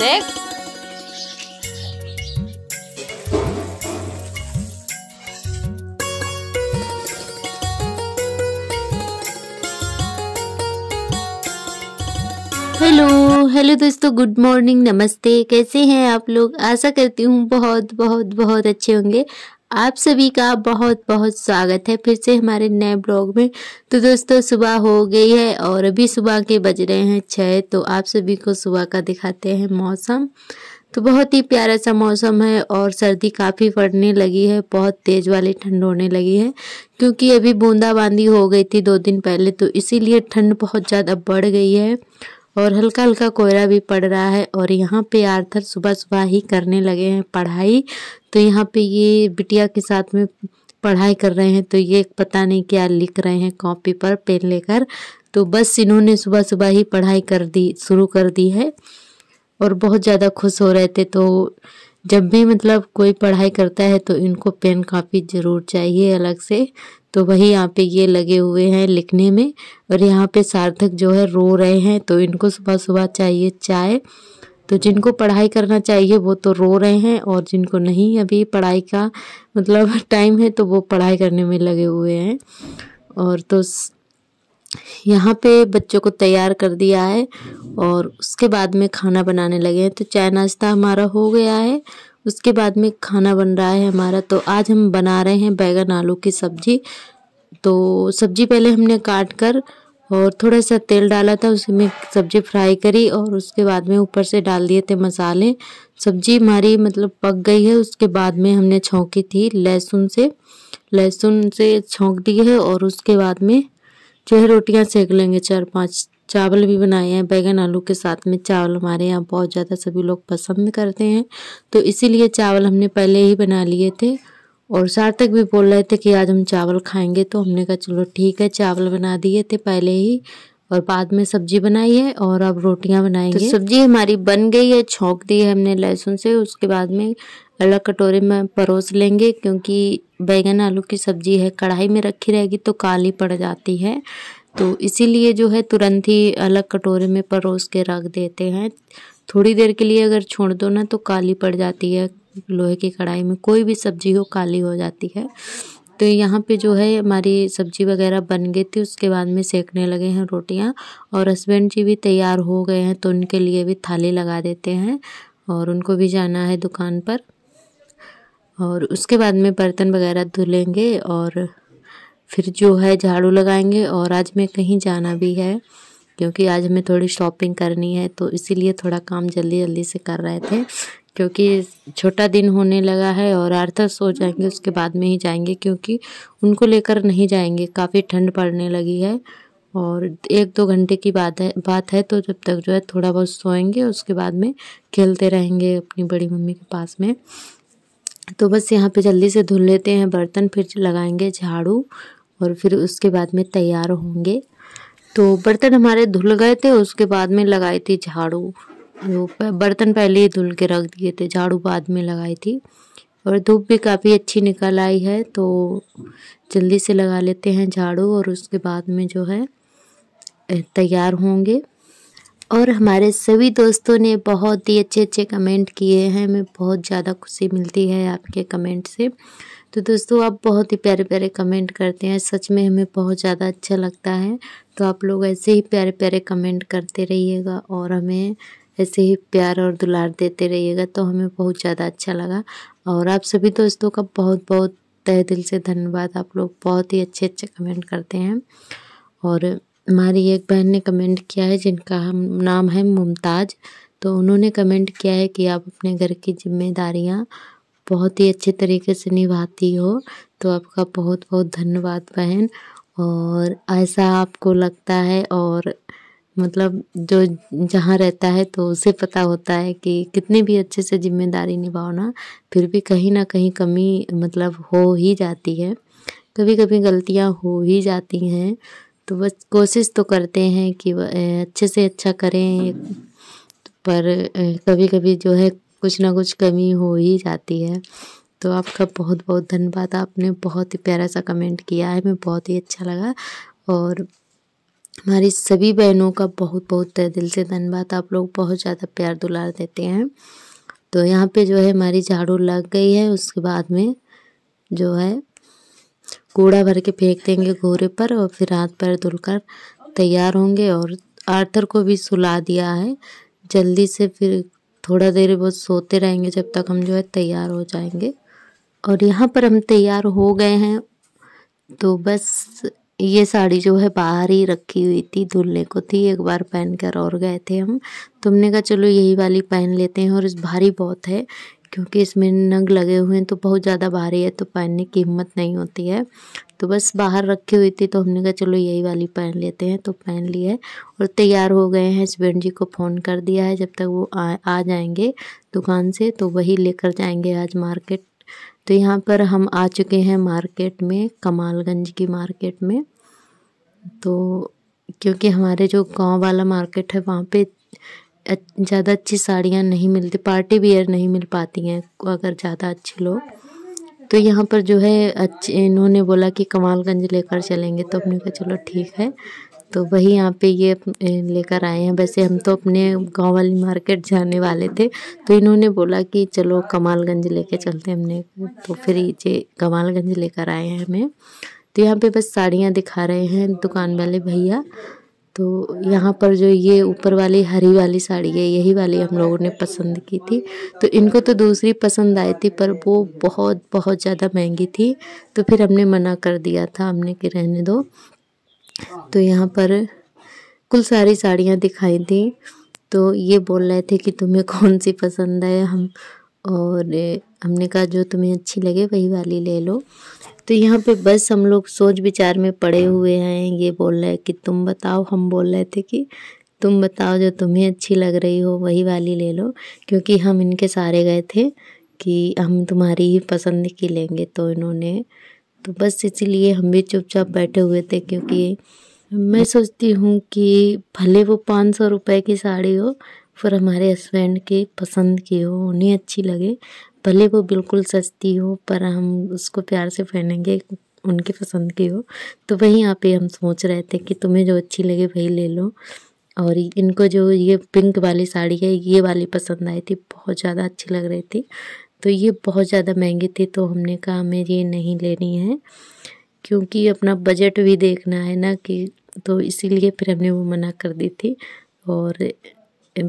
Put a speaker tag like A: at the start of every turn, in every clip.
A: देख hello hello दोस्तों good morning नमस्ते कैसे हैं आप लोग आशा करती हूँ बहुत बहुत बहुत अच्छे होंगे आप सभी का बहुत बहुत स्वागत है फिर से हमारे नए ब्लॉग में तो दोस्तों सुबह हो गई है और अभी सुबह के बज रहे हैं छः तो आप सभी को सुबह का दिखाते हैं मौसम तो बहुत ही प्यारा सा मौसम है और सर्दी काफ़ी पड़ने लगी है बहुत तेज़ वाली ठंड होने लगी है क्योंकि अभी बूंदाबांदी हो गई थी दो दिन पहले तो इसीलिए ठंड बहुत ज़्यादा बढ़ गई है और हल्का हल्का कोहरा भी पड़ रहा है और यहाँ पे आर्थर सुबह सुबह ही करने लगे हैं पढ़ाई तो यहाँ पे ये बिटिया के साथ में पढ़ाई कर रहे हैं तो ये पता नहीं क्या लिख रहे हैं कॉपी पर पेन लेकर तो बस इन्होंने सुबह सुबह ही पढ़ाई कर दी शुरू कर दी है और बहुत ज़्यादा खुश हो रहे थे तो जब भी मतलब कोई पढ़ाई करता है तो इनको पेन कापी ज़रूर चाहिए अलग से तो वही यहाँ पे ये लगे हुए हैं लिखने में और यहाँ पे सार्थक जो है रो रहे हैं तो इनको सुबह सुबह चाहिए चाय तो जिनको पढ़ाई करना चाहिए वो तो रो रहे हैं और जिनको नहीं अभी पढ़ाई का मतलब टाइम है तो वो पढ़ाई करने में लगे हुए हैं और तो यहाँ पे बच्चों को तैयार कर दिया है और उसके बाद में खाना बनाने लगे हैं तो चाय नाश्ता हमारा हो गया है उसके बाद में खाना बन रहा है हमारा तो आज हम बना रहे हैं बैगन आलू की सब्जी तो सब्जी पहले हमने काट कर और थोड़ा सा तेल डाला था उसमें सब्जी फ्राई करी और उसके बाद में ऊपर से डाल दिए थे मसाले सब्जी हमारी मतलब पक गई है उसके बाद में हमने छौंकी थी लहसुन से लहसुन से छौंक दी है और उसके बाद में जो है रोटियां सेक लेंगे चार पांच चावल भी बनाए हैं बैगन आलू के साथ में चावल हमारे यहाँ बहुत ज़्यादा सभी लोग पसंद करते हैं तो इसीलिए चावल हमने पहले ही बना लिए थे और सार्थक भी बोल रहे थे कि आज हम चावल खाएंगे तो हमने कहा चलो ठीक है चावल बना दिए थे पहले ही और बाद में सब्जी बनाई है और अब रोटियां बनाएंगे तो सब्जी हमारी बन गई है छोंक दी है हमने लहसुन से उसके बाद में अलग कटोरे में परोस लेंगे क्योंकि बैगन आलू की सब्जी है कढ़ाई में रखी रहेगी तो काली पड़ जाती है तो इसीलिए जो है तुरंत ही अलग कटोरे में परोस के रख देते हैं थोड़ी देर के लिए अगर छोड़ दो ना तो काली पड़ जाती है लोहे की कढ़ाई में कोई भी सब्जी हो काली हो जाती है तो यहाँ पे जो है हमारी सब्जी वगैरह बन गई थी उसके बाद में सेकने लगे हैं रोटियाँ और हस्बैंड जी भी तैयार हो गए हैं तो उनके लिए भी थाली लगा देते हैं और उनको भी जाना है दुकान पर और उसके बाद में बर्तन वगैरह धुलेंगे और फिर जो है झाड़ू लगाएंगे और आज मैं कहीं जाना भी है क्योंकि आज हमें थोड़ी शॉपिंग करनी है तो इसीलिए थोड़ा काम जल्दी जल्दी से कर रहे थे क्योंकि छोटा दिन होने लगा है और आर्थर सो जाएंगे उसके बाद में ही जाएंगे क्योंकि उनको लेकर नहीं जाएंगे काफ़ी ठंड पड़ने लगी है और एक दो घंटे की बात है बात है तो जब तक जो है थोड़ा बहुत सोएंगे उसके बाद में खेलते रहेंगे अपनी बड़ी मम्मी के पास में तो बस यहाँ पे जल्दी से धुल लेते हैं बर्तन फिर लगाएंगे झाड़ू और फिर उसके बाद में तैयार होंगे तो बर्तन हमारे धुल गए थे उसके बाद में लगाई थी झाड़ू बर्तन पहले ही धुल के रख दिए थे झाड़ू बाद में लगाई थी और धूप भी काफ़ी अच्छी निकल आई है तो जल्दी से लगा लेते हैं झाड़ू और उसके बाद में जो है तैयार होंगे और हमारे सभी दोस्तों ने बहुत ही अच्छे अच्छे कमेंट किए हैं हमें बहुत ज़्यादा खुशी मिलती है आपके कमेंट से तो दोस्तों आप बहुत ही प्यारे प्यारे कमेंट करते हैं सच में हमें बहुत ज़्यादा अच्छा लगता है तो आप लोग ऐसे ही प्यारे प्यारे कमेंट करते रहिएगा और हमें ऐसे ही प्यार और दुलार देते रहिएगा तो हमें बहुत ज़्यादा अच्छा लगा और आप सभी दोस्तों का बहुत बहुत तह दिल से धन्यवाद आप लोग बहुत ही अच्छे अच्छे कमेंट करते हैं और हमारी एक बहन ने कमेंट किया है जिनका हम नाम है मुमताज़ तो उन्होंने कमेंट किया है कि आप अपने घर की जिम्मेदारियाँ बहुत ही अच्छे तरीके से निभाती हो तो आपका बहुत बहुत धन्यवाद बहन और ऐसा आपको लगता है और मतलब जो जहाँ रहता है तो उसे पता होता है कि कितने भी अच्छे से जिम्मेदारी निभाओ ना फिर भी कहीं ना कहीं कमी मतलब हो ही जाती है कभी कभी गलतियाँ हो ही जाती हैं तो बस कोशिश तो करते हैं कि अच्छे से अच्छा करें पर कभी कभी जो है कुछ ना कुछ कमी हो ही जाती है तो आपका बहुत बहुत धन्यवाद आपने बहुत ही प्यारा सा कमेंट किया है मैं बहुत ही अच्छा लगा और हमारी सभी बहनों का बहुत बहुत दिल से धन्यवाद आप लोग बहुत ज़्यादा प्यार दुलार देते हैं तो यहाँ पे जो है हमारी झाड़ू लग गई है उसके बाद में जो है कूड़ा भर के फेंक देंगे घोड़े पर और फिर हाथ पैर धुलकर तैयार होंगे और आर्थर को भी सुला दिया है जल्दी से फिर थोड़ा देर बहुत सोते रहेंगे जब तक हम जो है तैयार हो जाएंगे और यहाँ पर हम तैयार हो गए हैं तो बस ये साड़ी जो है बाहर ही रखी हुई थी धुलने को थी एक बार पहन कर और गए थे हम तुमने तो कहा चलो यही वाली पहन लेते हैं और इस भारी बहुत है क्योंकि इसमें नग लगे हुए हैं तो बहुत ज़्यादा भारी है तो पहनने की हिम्मत नहीं होती है तो बस बाहर रखी हुई थी तो हमने कहा चलो यही वाली पहन लेते हैं तो पहन ली है और तैयार हो गए हैं हस्बैंड जी को फ़ोन कर दिया है जब तक वो आ, आ जाएंगे दुकान से तो वही लेकर जाएंगे आज मार्केट तो यहाँ पर हम आ चुके हैं मार्केट में कमालगंज की मार्केट में तो क्योंकि हमारे जो गांव वाला मार्केट है वहाँ पे ज़्यादा अच्छी साड़ियाँ नहीं मिलती पार्टी वियर नहीं मिल पाती हैं अगर ज़्यादा अच्छे लोग तो यहाँ पर जो है अच्छे इन्होंने बोला कि कमालगंज लेकर चलेंगे तो हमने कहा चलो ठीक है तो वही यहाँ पे ये लेकर आए हैं वैसे हम तो अपने गांव वाली मार्केट जाने वाले थे तो इन्होंने बोला कि चलो कमालगंज लेके चलते हमने तो फिर ये कमालगंज लेकर आए हैं हमें तो यहाँ पे बस साड़ियाँ दिखा रहे हैं दुकान वाले भैया तो यहाँ पर जो ये ऊपर वाली हरी वाली साड़ी है यही वाली हम लोगों ने पसंद की थी तो इनको तो दूसरी पसंद आई थी पर वो बहुत बहुत ज़्यादा महंगी थी तो फिर हमने मना कर दिया था हमने कि रहने दो तो यहाँ पर कुल सारी साड़ियाँ दिखाई थी तो ये बोल रहे थे कि तुम्हें कौन सी पसंद है हम और हमने कहा जो तुम्हें अच्छी लगे वही वाली ले लो तो यहाँ पे बस हम लोग सोच विचार में पड़े हुए हैं ये बोल रहे कि तुम बताओ हम बोल रहे थे कि तुम बताओ जो तुम्हें अच्छी लग रही हो वही वाली ले लो क्योंकि हम इनके सारे गए थे कि हम तुम्हारी ही पसंद की लेंगे तो इन्होंने तो बस इसीलिए हम भी चुपचाप बैठे हुए थे क्योंकि मैं सोचती हूँ कि भले वो पाँच सौ रुपये की साड़ी हो पर हमारे हस्बैंड की पसंद की हो उन्हें अच्छी लगे भले वो बिल्कुल सस्ती हो पर हम उसको प्यार से पहनेंगे उनकी पसंद की हो तो वहीं यहाँ पे हम सोच रहे थे कि तुम्हें जो अच्छी लगे वही ले लो और इनको जो ये पिंक वाली साड़ी है ये वाली पसंद आई थी बहुत ज़्यादा अच्छी लग रही थी तो ये बहुत ज़्यादा महंगी थी तो हमने कहा हमें ये नहीं लेनी है क्योंकि अपना बजट भी देखना है ना कि तो इसीलिए फिर हमने वो मना कर दी थी और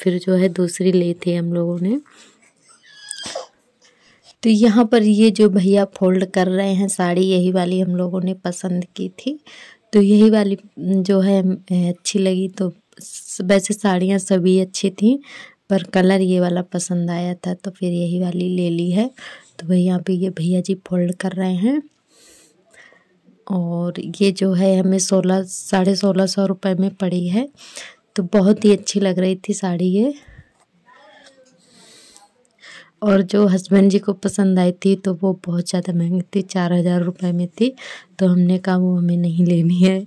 A: फिर जो है दूसरी ली थी हम लोगों ने तो यहाँ पर ये जो भैया फोल्ड कर रहे हैं साड़ी यही वाली हम लोगों ने पसंद की थी तो यही वाली जो है अच्छी लगी तो वैसे साड़ियाँ सभी अच्छी थी पर कलर ये वाला पसंद आया था तो फिर यही वाली ले ली है तो भाई यहाँ पे ये भैया जी फोल्ड कर रहे हैं और ये जो है हमें सोलह साढ़े सोलह सौ रुपये में पड़ी है तो बहुत ही अच्छी लग रही थी साड़ी ये और जो हस्बैंड जी को पसंद आई थी तो वो बहुत ज़्यादा महंगी थी चार हज़ार रुपये में थी तो हमने कहा वो हमें नहीं लेनी है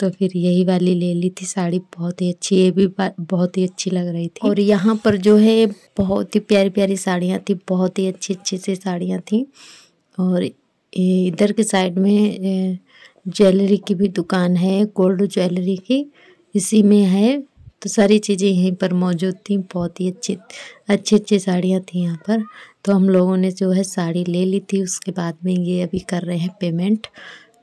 A: तो फिर यही वाली ले ली थी साड़ी बहुत ही अच्छी ये भी बहुत ही अच्छी लग रही थी और यहाँ पर जो है बहुत ही प्यारी प्यारी साड़ियाँ थी बहुत ही अच्छी अच्छी सी साड़ियाँ थी और इधर के साइड में ज्वेलरी की भी दुकान है गोल्ड ज्वेलरी की इसी में है तो सारी चीज़ें यहीं पर मौजूद थी बहुत ही अच्छी अच्छी अच्छी साड़ियाँ थी यहाँ पर तो हम लोगों ने जो है साड़ी ले ली थी उसके बाद में ये अभी कर रहे हैं पेमेंट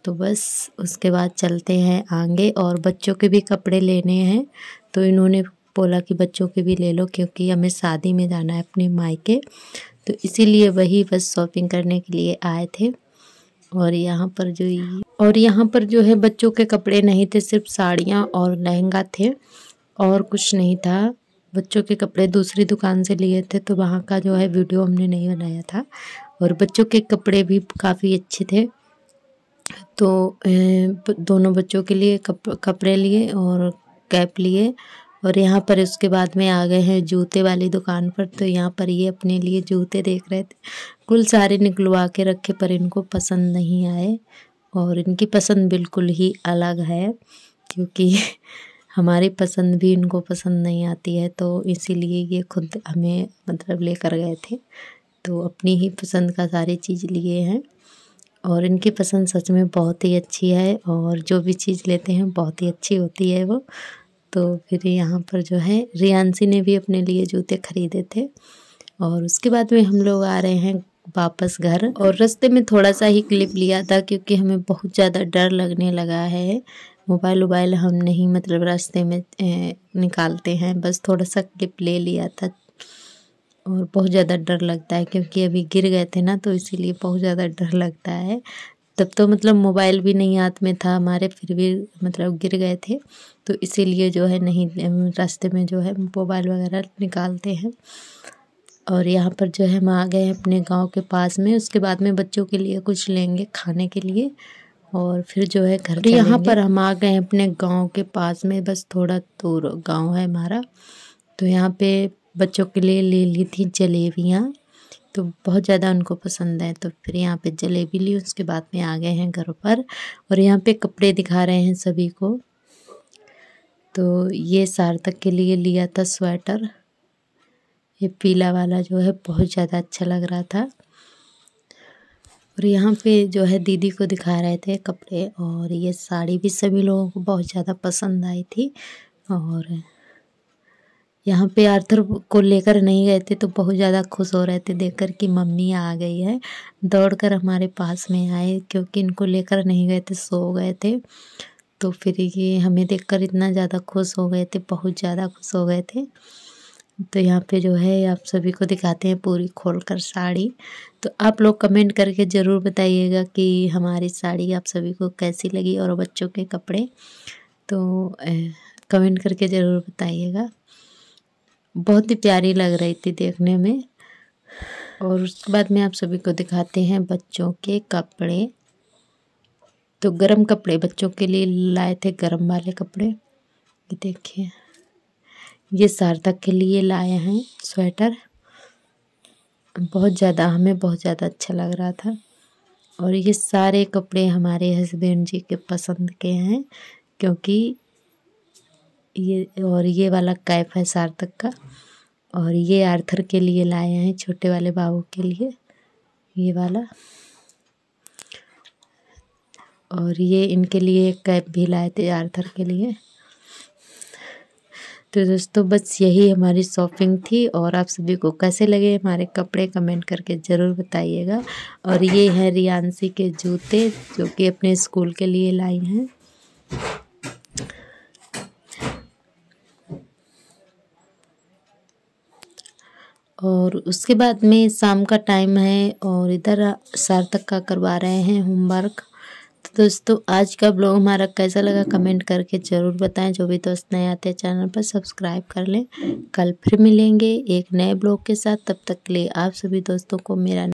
A: तो बस उसके बाद चलते हैं आगे और बच्चों के भी कपड़े लेने हैं तो इन्होंने बोला कि बच्चों के भी ले लो क्योंकि हमें शादी में जाना है अपने मायके तो इसीलिए वही बस शॉपिंग करने के लिए आए थे और यहाँ पर जो और यहाँ पर जो है बच्चों के कपड़े नहीं थे सिर्फ साड़ियाँ और लहंगा थे और कुछ नहीं था बच्चों के कपड़े दूसरी दुकान से लिए थे तो वहाँ का जो है वीडियो हमने नहीं बनाया था और बच्चों के कपड़े भी काफ़ी अच्छे थे तो दोनों बच्चों के लिए कप, कपड़े लिए और कैप लिए और यहाँ पर उसके बाद में आ गए हैं जूते वाली दुकान पर तो यहाँ पर ये अपने लिए जूते देख रहे थे कुल सारे निकलवा के रखे पर इनको पसंद नहीं आए और इनकी पसंद बिल्कुल ही अलग है क्योंकि हमारी पसंद भी इनको पसंद नहीं आती है तो इसीलिए ये खुद हमें मतलब लेकर गए थे तो अपनी ही पसंद का सारी चीज़ लिए हैं और इनकी पसंद सच में बहुत ही अच्छी है और जो भी चीज़ लेते हैं बहुत ही अच्छी होती है वो तो फिर यहाँ पर जो है रियांसी ने भी अपने लिए जूते ख़रीदे थे और उसके बाद में हम लोग आ रहे हैं वापस घर और रास्ते में थोड़ा सा ही क्लिप लिया था क्योंकि हमें बहुत ज़्यादा डर लगने लगा है मोबाइल उबाइल हम नहीं मतलब रास्ते में निकालते हैं बस थोड़ा सा क्लिप ले लिया था और बहुत ज़्यादा डर लगता है क्योंकि अभी गिर गए थे ना तो इसीलिए बहुत ज़्यादा डर लगता है तब तो मतलब मोबाइल भी नहीं हाथ में था हमारे फिर भी मतलब गिर गए थे तो इसीलिए जो है नहीं रास्ते में जो है मोबाइल वगैरह निकालते हैं और यहाँ पर जो है हम आ गए अपने गांव के पास में उसके बाद में बच्चों के लिए कुछ लेंगे खाने के लिए और फिर जो है घर तो यहाँ पर हम आ गए अपने गांव के पास में बस थोड़ा दूर गांव है हमारा तो यहाँ पे बच्चों के लिए ले ली थी जलेबियाँ तो बहुत ज़्यादा उनको पसंद है तो फिर यहाँ पे जलेबी ली उसके बाद में आ गए हैं घर पर और यहाँ पे कपड़े दिखा रहे हैं सभी को तो ये सार्थक के लिए लिया था स्वेटर ये पीला वाला जो है बहुत ज़्यादा अच्छा लग रहा था और यहाँ पे जो है दीदी को दिखा रहे थे कपड़े और ये साड़ी भी सभी लोगों को बहुत ज़्यादा पसंद आई थी और यहाँ पे आर्थर को लेकर नहीं गए थे तो बहुत ज़्यादा खुश हो रहे थे देखकर कि मम्मी आ गई है दौड़कर हमारे पास में आए क्योंकि इनको लेकर नहीं गए थे सो गए थे तो फिर ये हमें देखकर इतना ज़्यादा खुश हो गए थे बहुत ज़्यादा खुश हो गए थे तो यहाँ पे जो है आप सभी को दिखाते हैं पूरी खोल कर साड़ी तो आप लोग कमेंट करके ज़रूर बताइएगा कि हमारी साड़ी आप सभी को कैसी लगी और बच्चों के कपड़े तो कमेंट करके ज़रूर बताइएगा बहुत ही प्यारी लग रही थी देखने में और उसके बाद में आप सभी को दिखाते हैं बच्चों के कपड़े तो गर्म कपड़े बच्चों के लिए लाए थे गर्म वाले कपड़े देखिए ये सार्थक के लिए लाए हैं स्वेटर बहुत ज़्यादा हमें बहुत ज़्यादा अच्छा लग रहा था और ये सारे कपड़े हमारे हस्बैंड जी के पसंद के हैं क्योंकि ये और ये वाला कैफ है सार्थक का और ये आर्थर के लिए लाए हैं छोटे वाले बाबू के लिए ये वाला और ये इनके लिए कैप भी लाए थे आर्थर के लिए तो दोस्तों बस यही हमारी शॉपिंग थी और आप सभी को कैसे लगे हमारे कपड़े कमेंट करके ज़रूर बताइएगा और ये है रियांसी के जूते जो कि अपने स्कूल के लिए लाई हैं और उसके बाद में शाम का टाइम है और इधर सार्थक का करवा रहे हैं होमवर्क दोस्तों आज का ब्लॉग हमारा कैसा लगा कमेंट करके ज़रूर बताएं जो भी दोस्त नए आते हैं चैनल पर सब्सक्राइब कर लें कल फिर मिलेंगे एक नए ब्लॉग के साथ तब तक के लिए आप सभी दोस्तों को मेरा